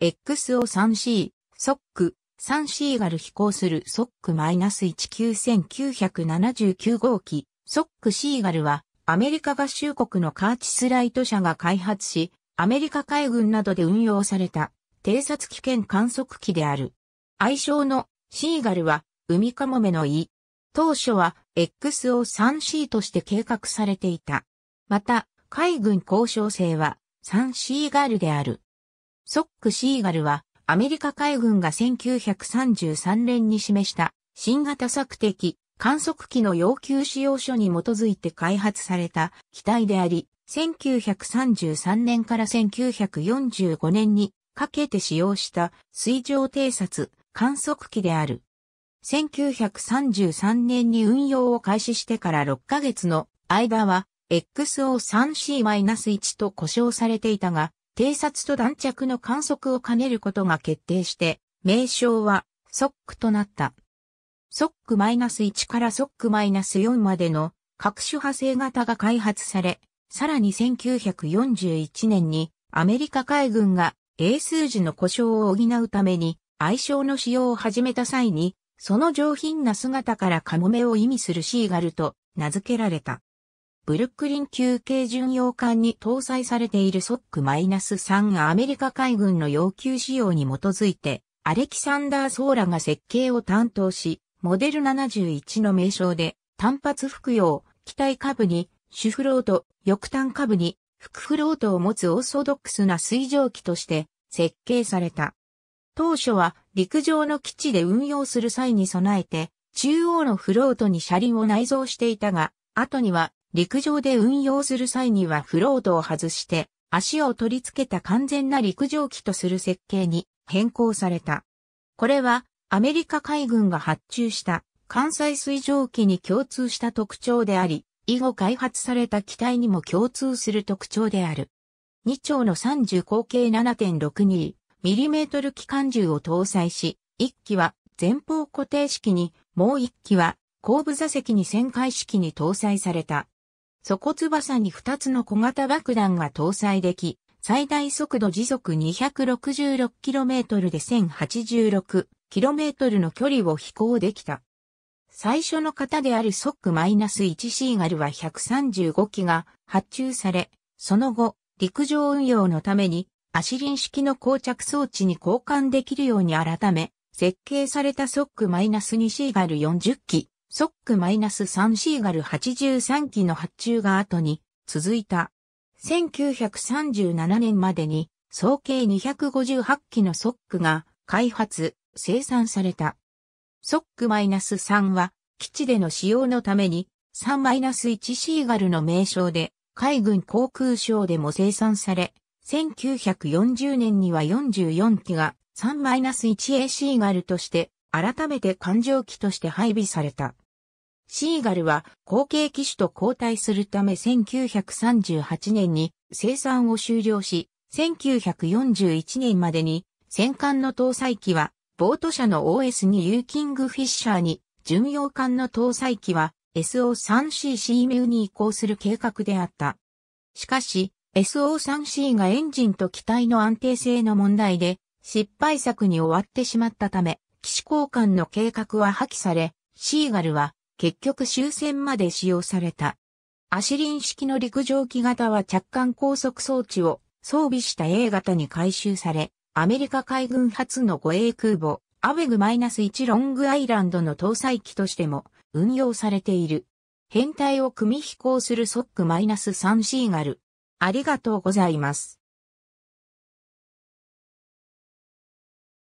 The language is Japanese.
XO3C、ソック、3C ガル飛行するソック -19979 号機、ソックシーガルは、アメリカ合衆国のカーチスライト社が開発し、アメリカ海軍などで運用された、偵察機兼観測機である。愛称のシーガルは、海かカモメの胃。当初は XO3C として計画されていた。また、海軍交渉生は 3C ガルである。ソック・シーガルは、アメリカ海軍が1933年に示した新型索敵観測機の要求使用書に基づいて開発された機体であり、1933年から1945年にかけて使用した水上偵察観測機である。1933年に運用を開始してから6ヶ月の間は XO3C-1 と呼称されていたが、偵察と弾着の観測を兼ねることが決定して、名称は、ソックとなった。ソック -1 からソック -4 までの各種派生型が開発され、さらに1941年にアメリカ海軍が英数字の故障を補うために愛称の使用を始めた際に、その上品な姿からカモメを意味するシーガルと名付けられた。ブルックリン級軽巡洋艦に搭載されているソック -3 アメリカ海軍の要求仕様に基づいて、アレキサンダー・ソーラが設計を担当し、モデル71の名称で、単発服用、機体下部に、主フロート、翼端下部に、副フロートを持つオーソドックスな水蒸気として、設計された。当初は、陸上の基地で運用する際に備えて、中央のフロートに車輪を内蔵していたが、後には、陸上で運用する際にはフロードを外して足を取り付けた完全な陸上機とする設計に変更された。これはアメリカ海軍が発注した関西水上機に共通した特徴であり、以後開発された機体にも共通する特徴である。2丁の30口径 7.62mm 機関銃を搭載し、1機は前方固定式に、もう1機は後部座席に旋回式に搭載された。底翼に2つの小型爆弾が搭載でき、最大速度時速 266km で 1086km の距離を飛行できた。最初の型であるソック -1 シーガルは135機が発注され、その後、陸上運用のためにアシリン式の膠着装置に交換できるように改め、設計されたソック -2 シーガル40機ソック -3 シーガル83機の発注が後に続いた。1937年までに総計258機のソックが開発、生産された。ソック -3 は基地での使用のために3-1シーガルの名称で海軍航空省でも生産され、1940年には44機が 3-1A シーガルとして改めて艦上機として配備された。シーガルは後継機種と交代するため1938年に生産を終了し、1941年までに戦艦の搭載機はボート車の OS にユーキングフィッシャーに巡洋艦の搭載機は SO3C ミューに移行する計画であった。しかし SO3C がエンジンと機体の安定性の問題で失敗作に終わってしまったため、騎士交換の計画は破棄され、シーガルは結局終戦まで使用された。アシリン式の陸上機型は着艦高速装置を装備した A 型に回収され、アメリカ海軍初の護衛空母、アベグ -1 ロングアイランドの搭載機としても運用されている。編隊を組飛行するソック -3 シーガル。ありがとうございます。